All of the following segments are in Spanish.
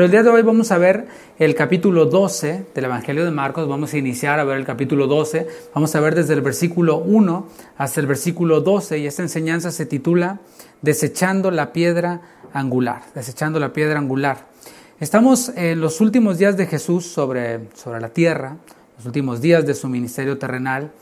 Pero el día de hoy vamos a ver el capítulo 12 del Evangelio de Marcos. Vamos a iniciar a ver el capítulo 12. Vamos a ver desde el versículo 1 hasta el versículo 12 y esta enseñanza se titula Desechando la piedra angular. Desechando la piedra angular. Estamos en los últimos días de Jesús sobre, sobre la tierra, los últimos días de su ministerio terrenal.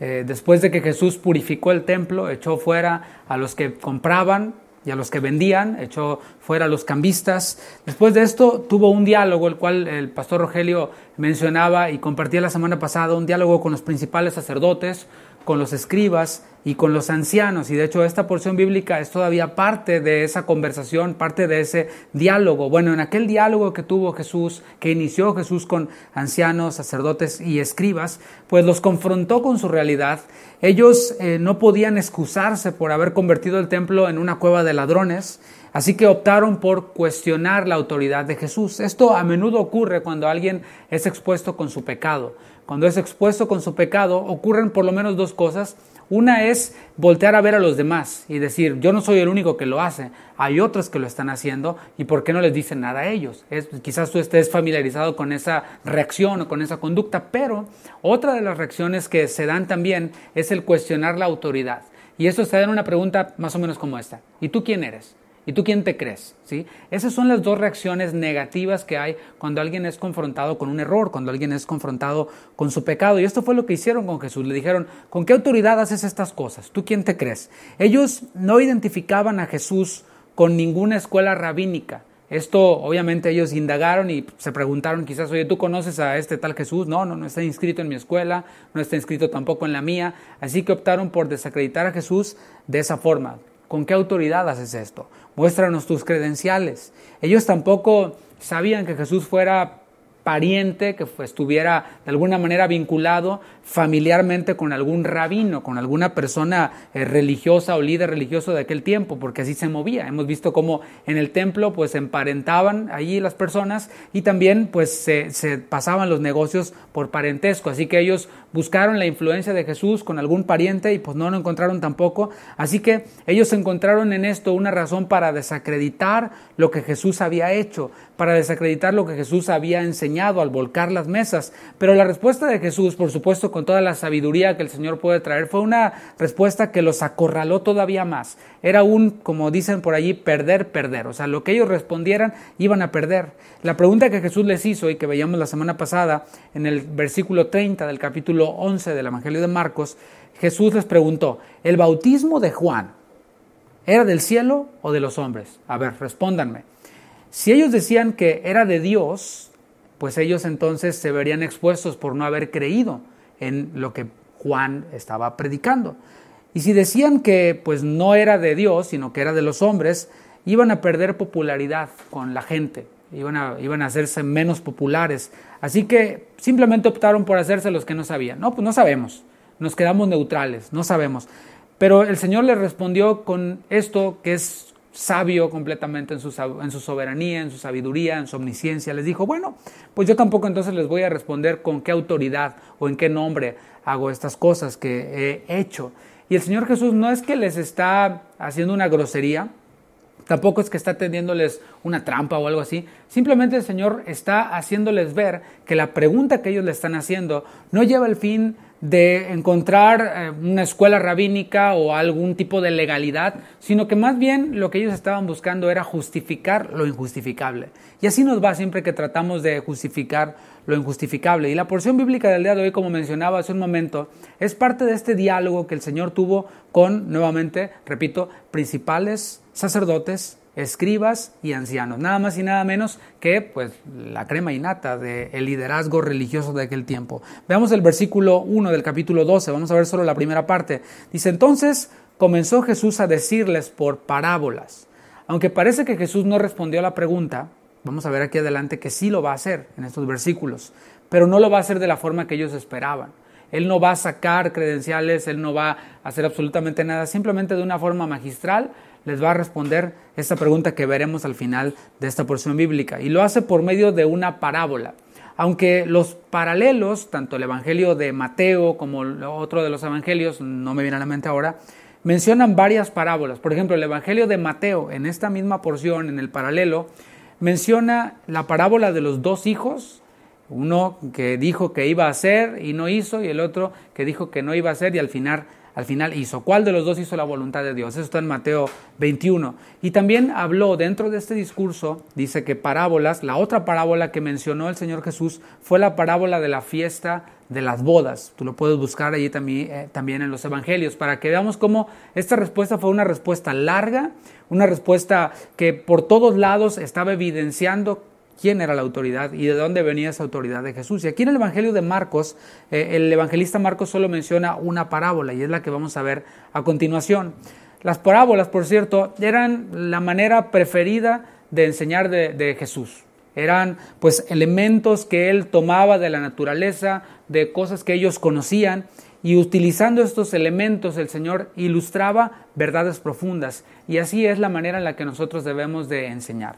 Eh, después de que Jesús purificó el templo, echó fuera a los que compraban y a los que vendían, echó fuera a los cambistas. Después de esto tuvo un diálogo, el cual el pastor Rogelio mencionaba y compartía la semana pasada, un diálogo con los principales sacerdotes, con los escribas y con los ancianos. Y de hecho esta porción bíblica es todavía parte de esa conversación, parte de ese diálogo. Bueno, en aquel diálogo que tuvo Jesús, que inició Jesús con ancianos, sacerdotes y escribas, pues los confrontó con su realidad. Ellos eh, no podían excusarse por haber convertido el templo en una cueva de ladrones. Así que optaron por cuestionar la autoridad de Jesús. Esto a menudo ocurre cuando alguien es expuesto con su pecado cuando es expuesto con su pecado, ocurren por lo menos dos cosas. Una es voltear a ver a los demás y decir, yo no soy el único que lo hace, hay otros que lo están haciendo y por qué no les dicen nada a ellos. quizás tú estés familiarizado con esa reacción o con esa conducta, pero otra de las reacciones que se dan también es el cuestionar la autoridad. Y eso se da en una pregunta más o menos como esta. ¿Y tú quién eres? ¿Y tú quién te crees? ¿Sí? Esas son las dos reacciones negativas que hay cuando alguien es confrontado con un error, cuando alguien es confrontado con su pecado. Y esto fue lo que hicieron con Jesús. Le dijeron, ¿con qué autoridad haces estas cosas? ¿Tú quién te crees? Ellos no identificaban a Jesús con ninguna escuela rabínica. Esto obviamente ellos indagaron y se preguntaron quizás, oye, ¿tú conoces a este tal Jesús? No, no, no está inscrito en mi escuela, no está inscrito tampoco en la mía. Así que optaron por desacreditar a Jesús de esa forma. ¿Con qué autoridad haces esto? Muéstranos tus credenciales. Ellos tampoco sabían que Jesús fuera pariente que estuviera de alguna manera vinculado familiarmente con algún rabino, con alguna persona eh, religiosa o líder religioso de aquel tiempo, porque así se movía. Hemos visto cómo en el templo pues emparentaban allí las personas y también pues se, se pasaban los negocios por parentesco. Así que ellos buscaron la influencia de Jesús con algún pariente y pues no lo encontraron tampoco. Así que ellos encontraron en esto una razón para desacreditar lo que Jesús había hecho, para desacreditar lo que Jesús había enseñado al volcar las mesas. Pero la respuesta de Jesús, por supuesto, con toda la sabiduría que el Señor puede traer, fue una respuesta que los acorraló todavía más. Era un, como dicen por allí, perder, perder. O sea, lo que ellos respondieran iban a perder. La pregunta que Jesús les hizo y que veíamos la semana pasada en el versículo 30 del capítulo 11 del Evangelio de Marcos, Jesús les preguntó, ¿el bautismo de Juan era del cielo o de los hombres? A ver, respóndanme. Si ellos decían que era de Dios, pues ellos entonces se verían expuestos por no haber creído en lo que Juan estaba predicando. Y si decían que pues no era de Dios, sino que era de los hombres, iban a perder popularidad con la gente, iban a, iban a hacerse menos populares. Así que simplemente optaron por hacerse los que no sabían. No, pues no sabemos, nos quedamos neutrales, no sabemos. Pero el Señor les respondió con esto que es sabio completamente en su, soberanía, en su sabiduría, en su omnisciencia, les dijo, bueno, pues yo tampoco entonces les voy a responder con qué autoridad o en qué nombre hago estas cosas que he hecho. Y el Señor Jesús no es que les está haciendo una grosería, tampoco es que está tendiéndoles una trampa o algo así, simplemente el Señor está haciéndoles ver que la pregunta que ellos le están haciendo no lleva el fin de encontrar eh, una escuela rabínica o algún tipo de legalidad, sino que más bien lo que ellos estaban buscando era justificar lo injustificable. Y así nos va siempre que tratamos de justificar lo injustificable. Y la porción bíblica del día de hoy, como mencionaba hace un momento, es parte de este diálogo que el Señor tuvo con, nuevamente, repito, principales, sacerdotes, escribas y ancianos, nada más y nada menos que pues la crema innata del de liderazgo religioso de aquel tiempo. Veamos el versículo 1 del capítulo 12, vamos a ver solo la primera parte. Dice, entonces comenzó Jesús a decirles por parábolas. Aunque parece que Jesús no respondió a la pregunta, vamos a ver aquí adelante que sí lo va a hacer en estos versículos, pero no lo va a hacer de la forma que ellos esperaban. Él no va a sacar credenciales, él no va a hacer absolutamente nada, simplemente de una forma magistral les va a responder esta pregunta que veremos al final de esta porción bíblica. Y lo hace por medio de una parábola. Aunque los paralelos, tanto el Evangelio de Mateo como otro de los Evangelios, no me viene a la mente ahora, mencionan varias parábolas. Por ejemplo, el Evangelio de Mateo, en esta misma porción, en el paralelo, menciona la parábola de los dos hijos, uno que dijo que iba a hacer y no hizo, y el otro que dijo que no iba a hacer y al final al final hizo. ¿Cuál de los dos hizo la voluntad de Dios? Eso está en Mateo 21. Y también habló dentro de este discurso, dice que parábolas, la otra parábola que mencionó el Señor Jesús fue la parábola de la fiesta de las bodas. Tú lo puedes buscar allí también, eh, también en los evangelios, para que veamos cómo esta respuesta fue una respuesta larga, una respuesta que por todos lados estaba evidenciando quién era la autoridad y de dónde venía esa autoridad de Jesús. Y aquí en el Evangelio de Marcos, eh, el evangelista Marcos solo menciona una parábola y es la que vamos a ver a continuación. Las parábolas, por cierto, eran la manera preferida de enseñar de, de Jesús. Eran pues elementos que él tomaba de la naturaleza, de cosas que ellos conocían y utilizando estos elementos el Señor ilustraba verdades profundas y así es la manera en la que nosotros debemos de enseñar.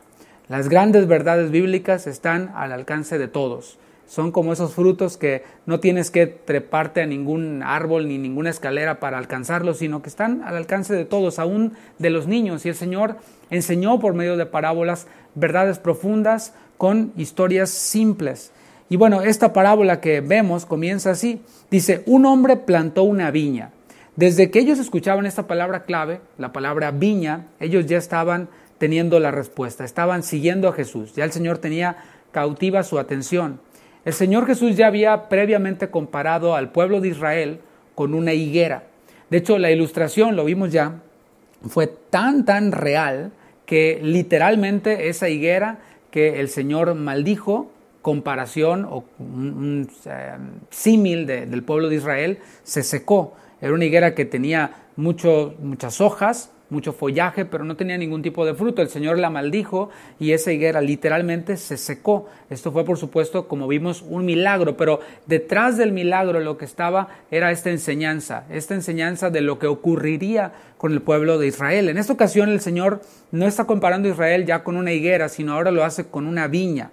Las grandes verdades bíblicas están al alcance de todos. Son como esos frutos que no tienes que treparte a ningún árbol ni ninguna escalera para alcanzarlos, sino que están al alcance de todos, aún de los niños. Y el Señor enseñó por medio de parábolas verdades profundas con historias simples. Y bueno, esta parábola que vemos comienza así. Dice, un hombre plantó una viña. Desde que ellos escuchaban esta palabra clave, la palabra viña, ellos ya estaban teniendo la respuesta, estaban siguiendo a Jesús, ya el Señor tenía cautiva su atención. El Señor Jesús ya había previamente comparado al pueblo de Israel con una higuera. De hecho, la ilustración, lo vimos ya, fue tan, tan real que literalmente esa higuera que el Señor maldijo, comparación o eh, símil del pueblo de Israel, se secó. Era una higuera que tenía muchas hojas, mucho follaje, pero no tenía ningún tipo de fruto. El Señor la maldijo y esa higuera literalmente se secó. Esto fue, por supuesto, como vimos, un milagro, pero detrás del milagro lo que estaba era esta enseñanza, esta enseñanza de lo que ocurriría con el pueblo de Israel. En esta ocasión el Señor no está comparando a Israel ya con una higuera, sino ahora lo hace con una viña.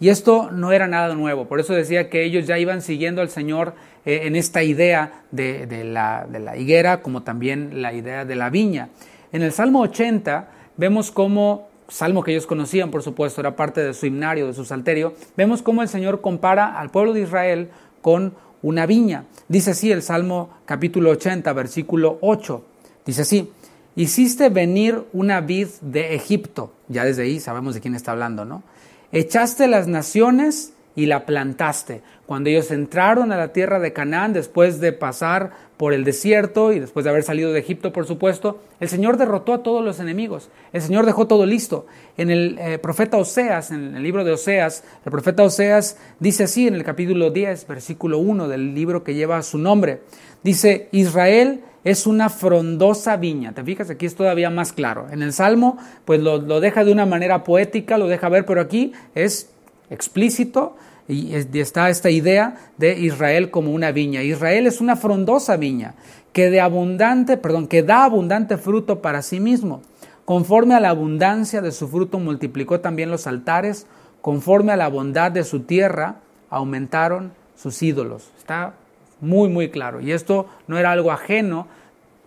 Y esto no era nada nuevo, por eso decía que ellos ya iban siguiendo al Señor eh, en esta idea la, de la higuera, como también la idea de la viña. En el Salmo 80 vemos cómo, salmo que ellos conocían por supuesto, era parte de su himnario, de su salterio, vemos cómo el Señor compara al pueblo de Israel con una viña. Dice así el Salmo capítulo 80, versículo 8. Dice así, hiciste venir una vid de Egipto. Ya desde ahí sabemos de quién está hablando, ¿no? Echaste las naciones y la plantaste. Cuando ellos entraron a la tierra de Canaán, después de pasar por el desierto y después de haber salido de Egipto, por supuesto, el Señor derrotó a todos los enemigos. El Señor dejó todo listo. En el eh, profeta Oseas, en el libro de Oseas, el profeta Oseas dice así en el capítulo 10, versículo 1 del libro que lleva su nombre. Dice, Israel es una frondosa viña. Te fijas, aquí es todavía más claro. En el Salmo, pues lo, lo deja de una manera poética, lo deja ver, pero aquí es explícito y está esta idea de Israel como una viña. Israel es una frondosa viña que de abundante, perdón, que da abundante fruto para sí mismo. Conforme a la abundancia de su fruto multiplicó también los altares, conforme a la bondad de su tierra aumentaron sus ídolos. Está muy muy claro y esto no era algo ajeno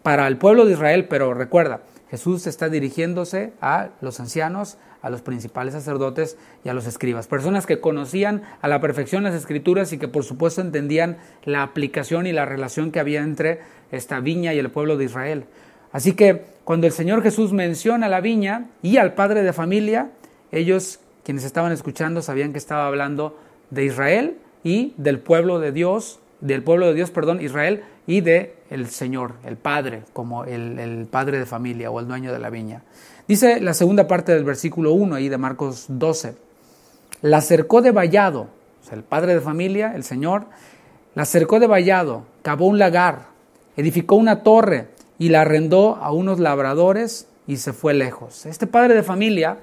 para el pueblo de Israel, pero recuerda, Jesús está dirigiéndose a los ancianos, a los principales sacerdotes y a los escribas, personas que conocían a la perfección las escrituras y que por supuesto entendían la aplicación y la relación que había entre esta viña y el pueblo de Israel. Así que cuando el Señor Jesús menciona la viña y al padre de familia, ellos quienes estaban escuchando sabían que estaba hablando de Israel y del pueblo de Dios, del pueblo de Dios, perdón, Israel y de el Señor, el Padre, como el, Padre de familia o el dueño de la viña. Dice la segunda parte del versículo 1 ahí de Marcos 12. La acercó de vallado, o sea, el Padre de familia, el Señor, la acercó de vallado, cavó un lagar, edificó una torre y la arrendó a unos labradores y se fue lejos. Este Padre de familia,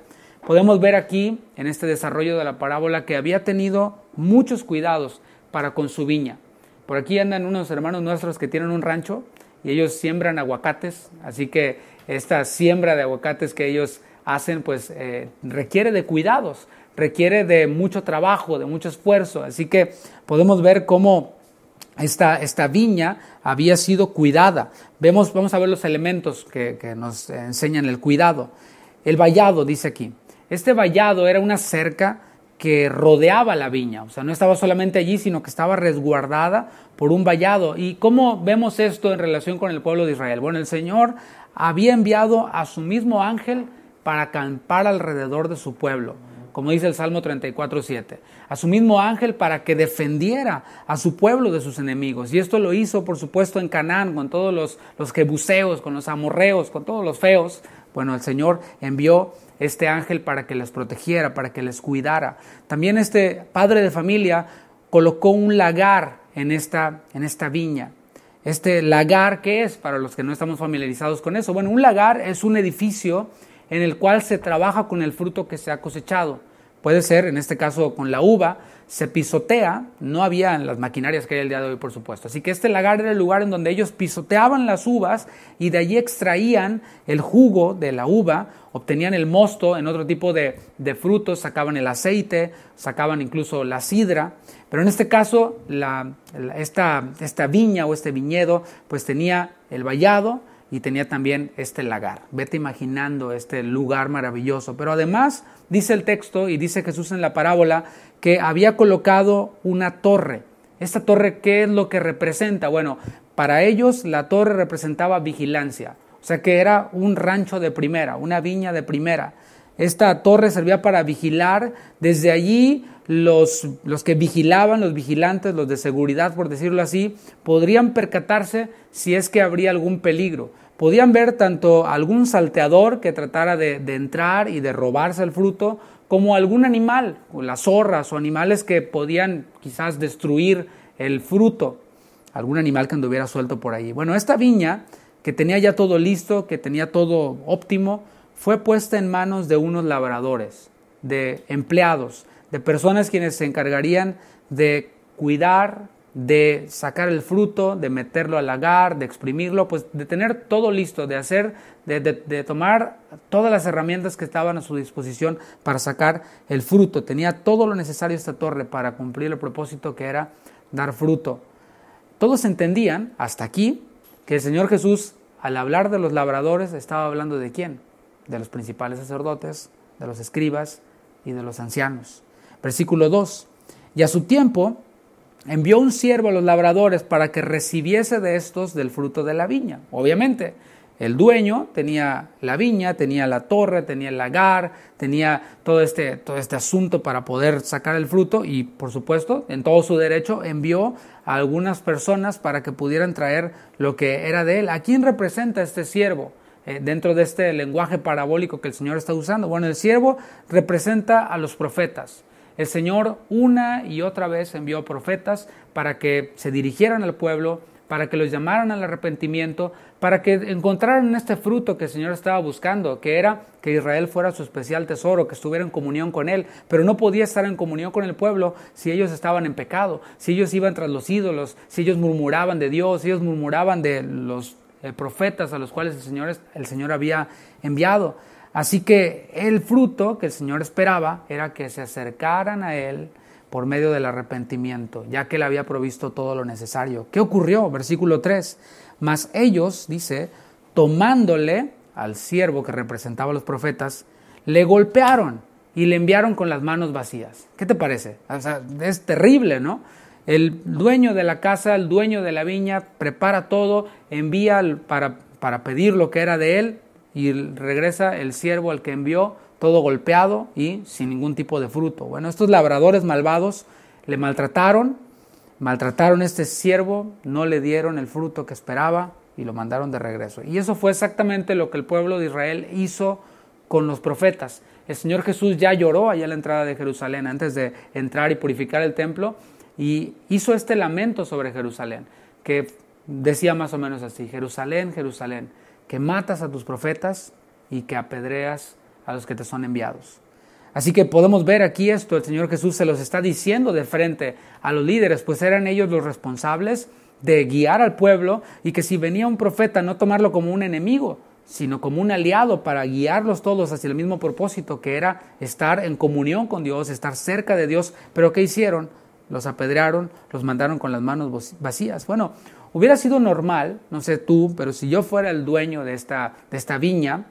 podemos ver aquí en este desarrollo de la parábola que había tenido muchos cuidados para con su viña. Por aquí andan unos hermanos nuestros que tienen un rancho y ellos siembran aguacates, así que esta siembra de aguacates que ellos hacen pues eh, requiere de cuidados, requiere de mucho trabajo, de mucho esfuerzo, así que podemos ver cómo esta, esta viña había sido cuidada. Vemos, vamos a ver los elementos que, que nos enseñan el cuidado. El vallado, dice aquí. Este vallado era una cerca que rodeaba la viña, o sea, no estaba solamente allí, sino que estaba resguardada por un vallado. ¿Y cómo vemos esto en relación con el pueblo de Israel? Bueno, el Señor había enviado a su mismo ángel para acampar alrededor de su pueblo, como dice el Salmo 34.7, a su mismo ángel para que defendiera a su pueblo de sus enemigos. Y esto lo hizo, por supuesto, en Canaán, con todos los, los jebuseos, con los amorreos, con todos los feos. Bueno, el Señor envió este ángel para que les protegiera, para que les cuidara. También este padre de familia colocó un lagar en esta, en esta viña. Este lagar, ¿qué es? Para los que no estamos familiarizados con eso. Bueno, un lagar es un edificio en el cual se trabaja con el fruto que se ha cosechado. Puede ser, en este caso con la uva, se pisotea, no había las maquinarias que hay el día de hoy, por supuesto. Así que este lagar era el lugar en donde ellos pisoteaban las uvas y de allí extraían el jugo de la uva, obtenían el mosto en otro tipo de, frutos, sacaban el aceite, sacaban incluso la sidra. Pero en este caso, esta, esta viña o este viñedo, pues tenía el vallado, y tenía también este lagar. Vete imaginando este lugar maravilloso. Pero además dice el texto y dice Jesús en la parábola que había colocado una torre. ¿Esta torre qué es lo que representa? Bueno, para ellos la torre representaba vigilancia, o sea que era un rancho de primera, una viña de primera. Esta torre servía para vigilar. Desde allí los, los, que vigilaban, los vigilantes, los de seguridad, por decirlo así, podrían percatarse si es que habría algún peligro. Podían ver tanto algún salteador que tratara de, entrar y de robarse el fruto, como algún animal, las zorras o animales que podían quizás destruir el fruto, algún animal que anduviera suelto por allí. Bueno, esta viña, que tenía ya todo listo, que tenía todo óptimo, fue puesta en manos de unos labradores, de empleados, de personas quienes se encargarían de cuidar, de sacar el fruto, de meterlo al lagar, de exprimirlo, pues de tener todo listo, de hacer, de, tomar todas las herramientas que estaban a su disposición para sacar el fruto. Tenía todo lo necesario esta torre para cumplir el propósito que era dar fruto. Todos entendían, hasta aquí, que el Señor Jesús, al hablar de los labradores, estaba hablando de quién? De los principales sacerdotes, de los escribas y de los ancianos. Versículo 2. Y a su tiempo, envió un siervo a los labradores para que recibiese de estos del fruto de la viña. Obviamente, el dueño tenía la viña, tenía la torre, tenía el lagar, tenía todo este, todo este asunto para poder sacar el fruto y, por supuesto, en todo su derecho, envió a algunas personas para que pudieran traer lo que era de él. ¿A quién representa este siervo? Eh, dentro de este lenguaje parabólico que el Señor está usando. Bueno, el siervo representa a los profetas. El Señor una y otra vez envió profetas para que se dirigieran al pueblo, para que los llamaran al arrepentimiento, para que encontraran este fruto que el Señor estaba buscando, que era que Israel fuera su especial tesoro, que estuviera en comunión con Él, pero no podía estar en comunión con el pueblo si ellos estaban en pecado, si ellos iban tras los ídolos, si ellos murmuraban de Dios, si ellos murmuraban de los eh, profetas a los cuales el Señor, el Señor había enviado. Así que el fruto que el Señor esperaba era que se acercaran a Él por medio del arrepentimiento, ya que Él había provisto todo lo necesario. ¿Qué ocurrió? Versículo 3. Mas ellos, dice, tomándole al siervo que representaba a los profetas, le golpearon y le enviaron con las manos vacías. ¿Qué te parece? es terrible, ¿no? El dueño de la casa, el dueño de la viña, prepara todo, envía para pedir lo que era de él, y regresa el siervo al que envió, todo golpeado y sin ningún tipo de fruto. Bueno, estos labradores malvados le maltrataron, maltrataron a este siervo, no le dieron el fruto que esperaba y lo mandaron de regreso. Y eso fue exactamente lo que el pueblo de Israel hizo con los profetas. El Señor Jesús ya lloró allá a la entrada de Jerusalén antes de entrar y purificar el templo y hizo este lamento sobre Jerusalén, que decía más o menos así, Jerusalén, Jerusalén que matas a tus profetas y que apedreas a los que te son enviados. Así que podemos ver aquí esto, el Señor Jesús se los está diciendo de frente a los líderes, pues eran ellos los responsables de guiar al pueblo y que si venía un profeta no tomarlo como un enemigo, sino como un aliado para guiarlos todos hacia el mismo propósito que era estar en comunión con Dios, estar cerca de Dios. Pero ¿qué hicieron? Los apedrearon, los mandaron con las manos vacías. Bueno, Hubiera sido normal, no sé tú, pero si yo fuera el dueño de esta, de esta viña,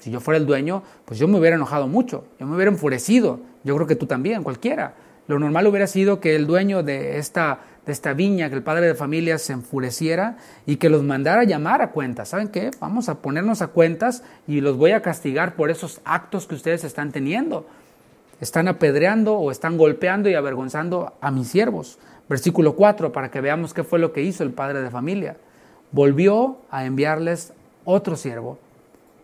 si yo fuera el dueño, pues yo me hubiera enojado mucho, yo me hubiera enfurecido, yo creo que tú también, cualquiera. Lo normal hubiera sido que el dueño de esta, de esta viña, que el padre de familia se enfureciera y que los mandara a llamar a cuentas. ¿Saben qué? Vamos a ponernos a cuentas y los voy a castigar por esos actos que ustedes están teniendo están apedreando o están golpeando y avergonzando a mis siervos. Versículo 4, para que veamos qué fue lo que hizo el padre de familia. Volvió a enviarles otro siervo,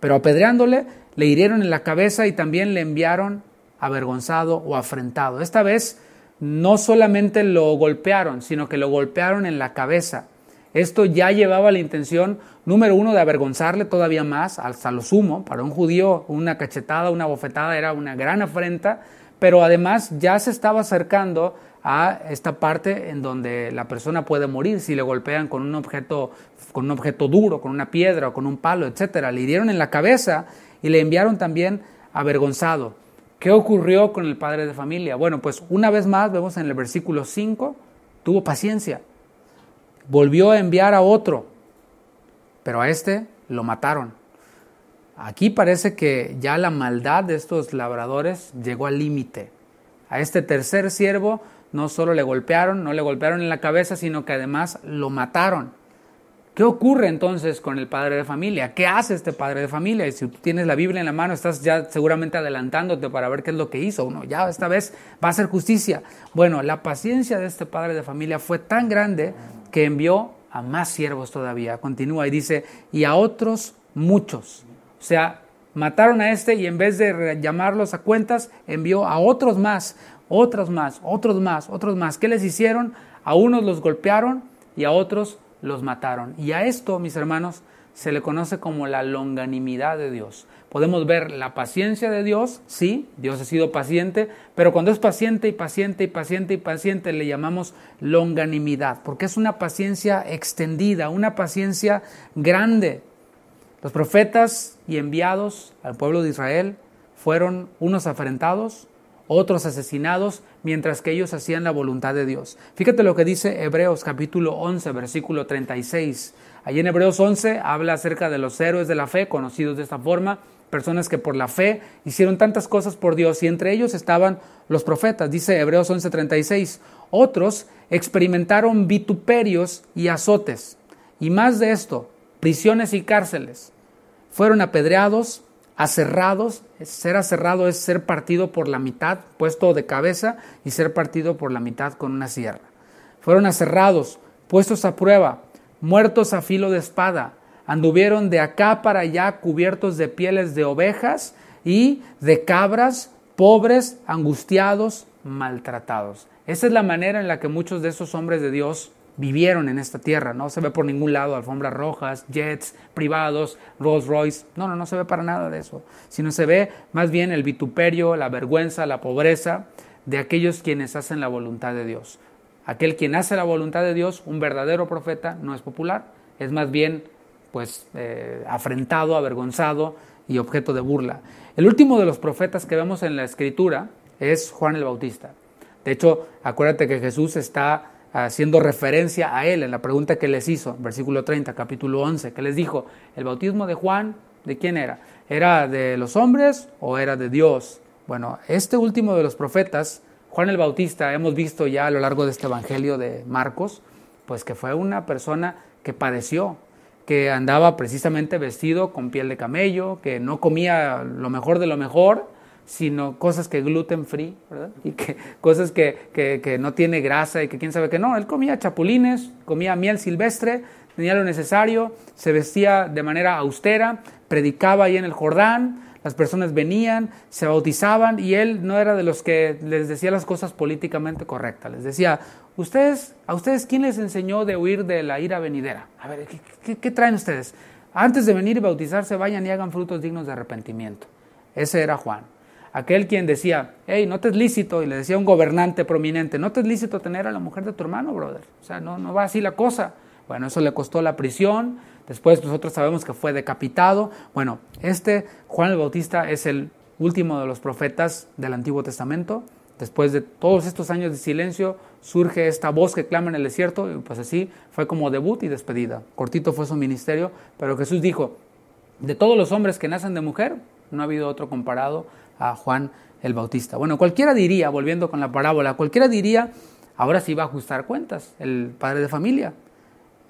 pero apedreándole le hirieron en la cabeza y también le enviaron avergonzado o afrentado. Esta vez no solamente lo golpearon, sino que lo golpearon en la cabeza. Esto ya llevaba la intención, número uno, de avergonzarle todavía más, hasta lo sumo. Para un judío, una cachetada, una bofetada era una gran afrenta, pero además ya se estaba acercando a esta parte en donde la persona puede morir si le golpean con un objeto, con un objeto duro, con una piedra o con un palo, etc. Le hirieron en la cabeza y le enviaron también avergonzado. ¿Qué ocurrió con el padre de familia? Bueno, pues una vez más vemos en el versículo 5, tuvo paciencia volvió a enviar a otro, pero a este lo mataron. Aquí parece que ya la maldad de estos labradores llegó al límite. A este tercer siervo no solo le golpearon, no le golpearon en la cabeza, sino que además lo mataron. ¿Qué ocurre entonces con el padre de familia? ¿Qué hace este padre de familia? Y si tú tienes la Biblia en la mano, estás ya seguramente adelantándote para ver qué es lo que hizo. Uno ya esta vez va a ser justicia. Bueno, la paciencia de este padre de familia fue tan grande que envió a más siervos todavía. Continúa y dice, y a otros muchos. O sea, mataron a este y en vez de llamarlos a cuentas, envió a otros más, otros más, otros más, otros más. ¿Qué les hicieron? A unos los golpearon y a otros los mataron. Y a esto, mis hermanos, se le conoce como la longanimidad de Dios. Podemos ver la paciencia de Dios, sí, Dios ha sido paciente, pero cuando es paciente y paciente y paciente y paciente le llamamos longanimidad, porque es una paciencia extendida, una paciencia grande. Los profetas y enviados al pueblo de Israel fueron unos afrentados otros asesinados, mientras que ellos hacían la voluntad de Dios. Fíjate lo que dice Hebreos capítulo 11, versículo 36. Allí en Hebreos 11 habla acerca de los héroes de la fe, conocidos de esta forma, personas que por la fe hicieron tantas cosas por Dios, y entre ellos estaban los profetas, dice Hebreos 11, 36. Otros experimentaron vituperios y azotes, y más de esto, prisiones y cárceles. Fueron apedreados, Acerrados, ser aserrado es ser partido por la mitad, puesto de cabeza, y ser partido por la mitad con una sierra. Fueron aserrados, puestos a prueba, muertos a filo de espada. Anduvieron de acá para allá cubiertos de pieles de ovejas y de cabras, pobres, angustiados, maltratados. Esa es la manera en la que muchos de esos hombres de Dios vivieron en esta tierra, no se ve por ningún lado alfombras rojas, jets, privados, Rolls Royce, no, no, no se ve para nada de eso, sino se ve más bien el vituperio, la vergüenza, la pobreza de aquellos quienes hacen la voluntad de Dios. Aquel quien hace la voluntad de Dios, un verdadero profeta, no es popular, es más bien pues eh, afrentado, avergonzado y objeto de burla. El último de los profetas que vemos en la escritura es Juan el Bautista. De hecho, acuérdate que Jesús está Ah, haciendo referencia a él en la pregunta que les hizo, versículo 30, capítulo 11, que les dijo, ¿el bautismo de Juan de quién era? ¿Era de los hombres o era de Dios? Bueno, este último de los profetas, Juan el Bautista, hemos visto ya a lo largo de este Evangelio de Marcos, pues que fue una persona que padeció, que andaba precisamente vestido con piel de camello, que no comía lo mejor de lo mejor, sino cosas que gluten free, ¿verdad? Y que cosas que, no tiene grasa y que quién sabe que no. Él comía chapulines, comía miel silvestre, tenía lo necesario, se vestía de manera austera, predicaba ahí en el Jordán, las personas venían, se bautizaban y él no era de los que les decía las cosas políticamente correctas. Les decía, ustedes, ¿a ustedes quién les enseñó de huir de la ira venidera? A ver, ¿qué, qué traen ustedes? Antes de venir y bautizarse, vayan y hagan frutos dignos de arrepentimiento. Ese era Juan aquel quien decía, hey, no te es lícito, y le decía a un gobernante prominente, no te es lícito tener a la mujer de tu hermano, brother. O sea, no, no va así la cosa. Bueno, eso le costó la prisión, después pues, nosotros sabemos que fue decapitado. Bueno, este Juan el Bautista es el último de los profetas del Antiguo Testamento. Después de todos estos años de silencio, surge esta voz que clama en el desierto, y pues así fue como debut y despedida. Cortito fue su ministerio, pero Jesús dijo, de todos los hombres que nacen de mujer, no ha habido otro comparado a Juan el Bautista. Bueno, cualquiera diría, volviendo con la parábola, cualquiera diría, ahora sí va a ajustar cuentas, el padre de familia.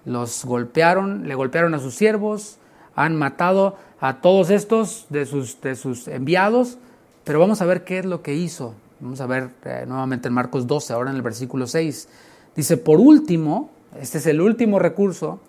Los golpearon, le golpearon a sus siervos, han matado a todos estos de sus, de sus enviados, pero vamos a ver qué es lo que hizo. Vamos a ver eh, nuevamente en Marcos 12, ahora en el versículo 6. Dice, por último, este es el último recurso,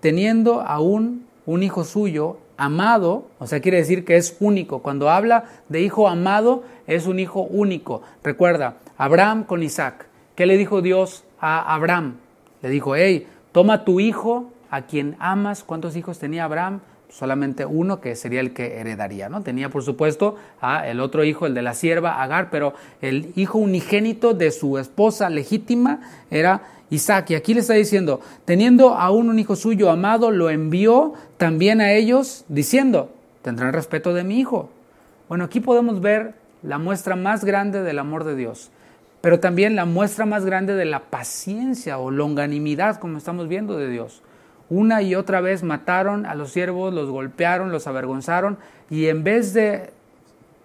teniendo aún un hijo suyo, amado, o sea, quiere decir que es único. Cuando habla de hijo amado, es un hijo único. Recuerda, Abraham con Isaac. ¿Qué le dijo Dios a Abraham? Le dijo, hey, toma tu hijo a quien amas. ¿Cuántos hijos tenía Abraham? Solamente uno, que sería el que heredaría, ¿no? Tenía, por supuesto, a el otro hijo, el de la sierva, Agar, pero el hijo unigénito de su esposa legítima era Isaac. Y aquí le está diciendo, teniendo aún un hijo suyo amado, lo envió también a ellos diciendo, tendrán respeto de mi hijo. Bueno, aquí podemos ver la muestra más grande del amor de Dios, pero también la muestra más grande de la paciencia o longanimidad, como estamos viendo de Dios. Una y otra vez mataron a los siervos, los golpearon, los avergonzaron, y en vez de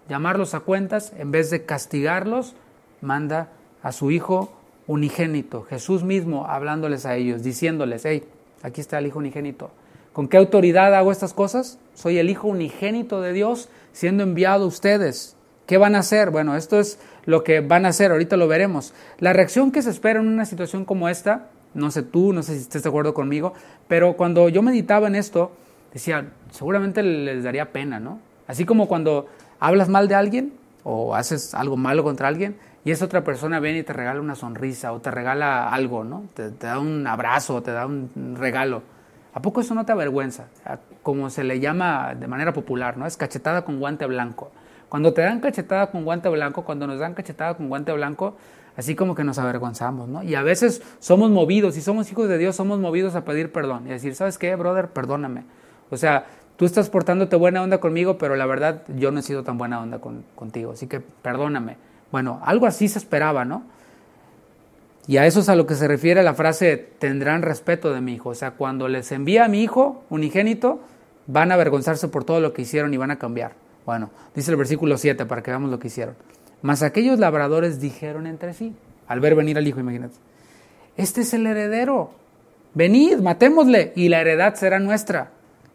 llamarlos a cuentas, en vez de castigarlos, manda a su hijo unigénito, Jesús mismo hablándoles a ellos, diciéndoles, hey, aquí está el Hijo unigénito. ¿Con qué autoridad hago estas cosas? Soy el Hijo unigénito de Dios siendo enviado a ustedes. ¿Qué van a hacer? Bueno, esto es lo que van a hacer, ahorita lo veremos. La reacción que se espera en una situación como esta, no sé tú, no sé si estés de acuerdo conmigo, pero cuando yo meditaba en esto, decía, seguramente les daría pena, ¿no? Así como cuando hablas mal de alguien o haces algo malo contra alguien, y esa otra persona viene y te regala una sonrisa o te regala algo, ¿no? Te, da un abrazo, te da un regalo. ¿A poco eso no te avergüenza? Como se le llama de manera popular, ¿no? Es cachetada con guante blanco. Cuando te dan cachetada con guante blanco, cuando nos dan cachetada con guante blanco, así como que nos avergonzamos, ¿no? Y a veces somos movidos, Y somos hijos de Dios, somos movidos a pedir perdón y a decir, ¿sabes qué, brother? Perdóname. O sea, tú estás portándote buena onda conmigo, pero la verdad yo no he sido tan buena onda con, contigo, así que perdóname. Bueno, algo así se esperaba, ¿no? Y a eso es a lo que se refiere la frase tendrán respeto de mi hijo. O sea, cuando les envía a mi hijo unigénito, van a avergonzarse por todo lo que hicieron y van a cambiar. Bueno, dice el versículo 7 para que veamos lo que hicieron. Mas aquellos labradores dijeron entre sí, al ver venir al hijo, imagínate, este es el heredero, venid, matémosle y la heredad será nuestra.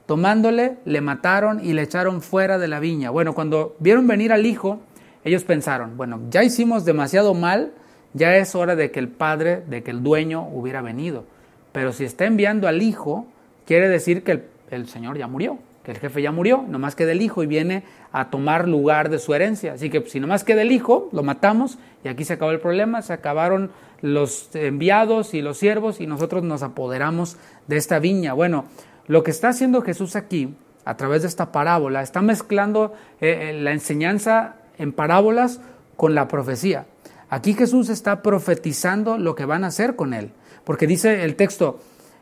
Tomándole, le mataron y le echaron fuera de la viña. Bueno, cuando vieron venir al hijo, ellos pensaron, bueno, ya hicimos demasiado mal, ya es hora de que el padre, de que el dueño hubiera venido. Pero si está enviando al hijo, quiere decir que el, señor ya murió, que el jefe ya murió, nomás queda el hijo y viene a tomar lugar de su herencia. Así que pues, si nomás queda el hijo, lo matamos y aquí se acabó el problema, se acabaron los enviados y los siervos y nosotros nos apoderamos de esta viña. Bueno, lo que está haciendo Jesús aquí, a través de esta parábola, está mezclando eh, eh, la enseñanza en parábolas con la profecía. Aquí Jesús está profetizando lo que van a hacer con él, porque dice el texto,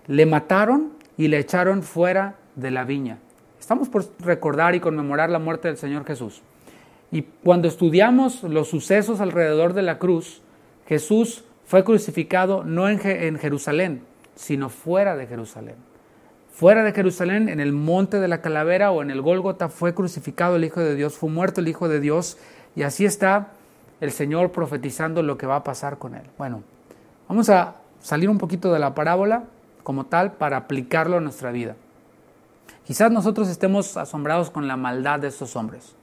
le mataron y le echaron fuera de la viña. Estamos por recordar y conmemorar la muerte del Señor Jesús. Y cuando estudiamos los sucesos alrededor de la cruz, Jesús fue crucificado no en, Jerusalén, sino fuera de Jerusalén fuera de Jerusalén, en el monte de la calavera o en el Gólgota, fue crucificado el Hijo de Dios, fue muerto el Hijo de Dios, y así está el Señor profetizando lo que va a pasar con él. Bueno, vamos a salir un poquito de la parábola como tal para aplicarlo a nuestra vida. Quizás nosotros estemos asombrados con la maldad de estos hombres.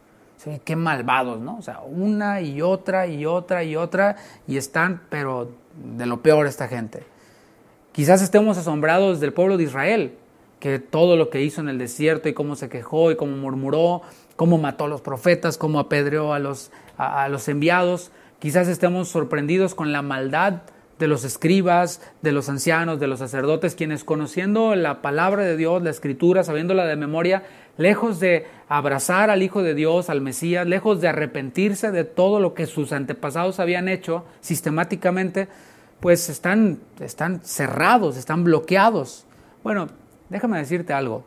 qué malvados, ¿no? O sea, una y otra y otra y otra y están, pero de lo peor esta gente. Quizás estemos asombrados del pueblo de Israel, que todo lo que hizo en el desierto y cómo se quejó y cómo murmuró, cómo mató a los profetas, cómo apedreó a los, a, los enviados. Quizás estemos sorprendidos con la maldad de los escribas, de los ancianos, de los sacerdotes, quienes conociendo la palabra de Dios, la escritura, sabiéndola de memoria, lejos de abrazar al Hijo de Dios, al Mesías, lejos de arrepentirse de todo lo que sus antepasados habían hecho sistemáticamente, pues están, están cerrados, están bloqueados. Bueno, déjame decirte algo,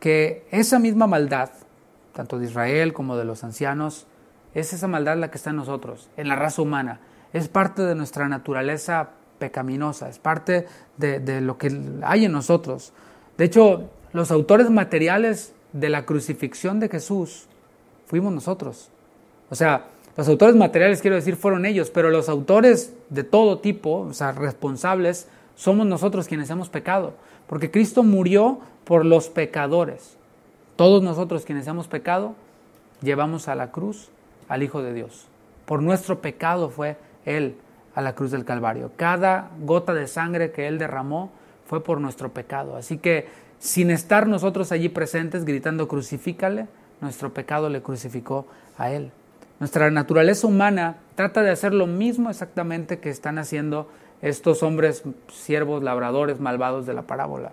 que esa misma maldad, tanto de Israel como de los ancianos, es esa maldad la que está en nosotros, en la raza humana. Es parte de nuestra naturaleza pecaminosa, es parte de, lo que hay en nosotros. De hecho, los autores materiales de la crucifixión de Jesús fuimos nosotros. O sea, los autores materiales, quiero decir, fueron ellos, pero los autores de todo tipo, o sea, responsables, somos nosotros quienes hemos pecado porque Cristo murió por los pecadores. Todos nosotros quienes hemos pecado, llevamos a la cruz al Hijo de Dios. Por nuestro pecado fue Él a la cruz del Calvario. Cada gota de sangre que Él derramó fue por nuestro pecado. Así que sin estar nosotros allí presentes gritando crucifícale, nuestro pecado le crucificó a Él. Nuestra naturaleza humana trata de hacer lo mismo exactamente que están haciendo estos hombres siervos, labradores, malvados de la parábola,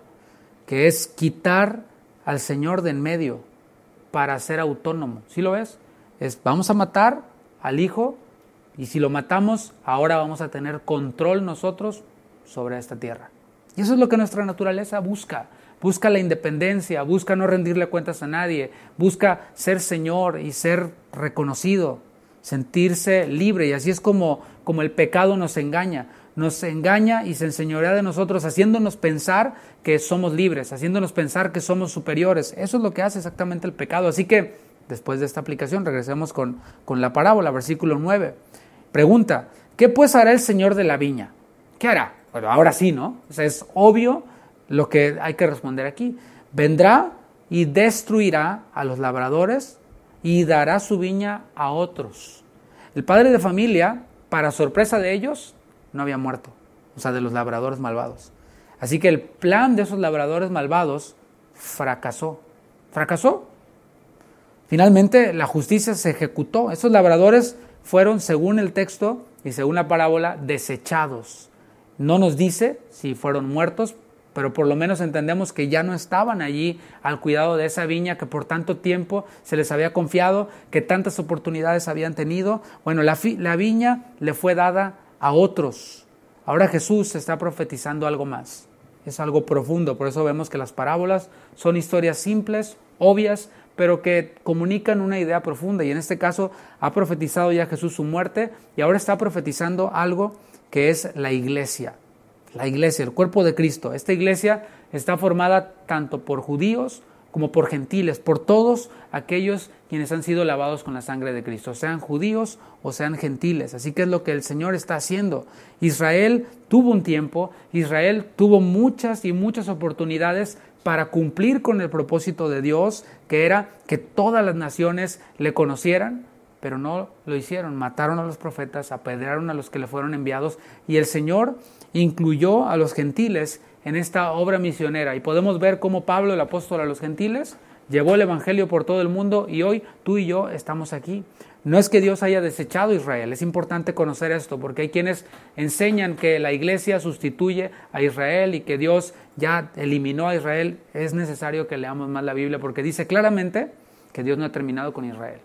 que es quitar al Señor de en medio para ser autónomo. ¿Sí lo ves? Es, vamos a matar al Hijo y si lo matamos, ahora vamos a tener control nosotros sobre esta tierra. Y eso es lo que nuestra naturaleza busca. Busca la independencia, busca no rendirle cuentas a nadie, busca ser Señor y ser reconocido, sentirse libre. Y así es como, como el pecado nos engaña nos engaña y se enseñorea de nosotros, haciéndonos pensar que somos libres, haciéndonos pensar que somos superiores. Eso es lo que hace exactamente el pecado. Así que, después de esta aplicación, regresemos con, la parábola, versículo 9. Pregunta, ¿qué pues hará el Señor de la viña? ¿Qué hará? Bueno, ahora sí, ¿no? es obvio lo que hay que responder aquí. Vendrá y destruirá a los labradores y dará su viña a otros. El padre de familia, para sorpresa de ellos, no había muerto, o sea, de los labradores malvados. Así que el plan de esos labradores malvados fracasó. ¿Fracasó? Finalmente la justicia se ejecutó. Esos labradores fueron, según el texto y según la parábola, desechados. No nos dice si fueron muertos, pero por lo menos entendemos que ya no estaban allí al cuidado de esa viña que por tanto tiempo se les había confiado, que tantas oportunidades habían tenido. Bueno, la, la viña le fue dada a otros. Ahora Jesús está profetizando algo más. Es algo profundo, por eso vemos que las parábolas son historias simples, obvias, pero que comunican una idea profunda. Y en este caso ha profetizado ya Jesús su muerte y ahora está profetizando algo que es la iglesia. La iglesia, el cuerpo de Cristo. Esta iglesia está formada tanto por judíos como por gentiles, por todos aquellos quienes han sido lavados con la sangre de Cristo, sean judíos o sean gentiles. Así que es lo que el Señor está haciendo. Israel tuvo un tiempo, Israel tuvo muchas y muchas oportunidades para cumplir con el propósito de Dios, que era que todas las naciones le conocieran, pero no lo hicieron. Mataron a los profetas, apedrearon a los que le fueron enviados y el Señor incluyó a los gentiles en esta obra misionera. Y podemos ver cómo Pablo, el apóstol a los gentiles, llevó el Evangelio por todo el mundo y hoy tú y yo estamos aquí. No es que Dios haya desechado a Israel, es importante conocer esto, porque hay quienes enseñan que la iglesia sustituye a Israel y que Dios ya eliminó a Israel. Es necesario que leamos más la Biblia porque dice claramente que Dios no ha terminado con Israel.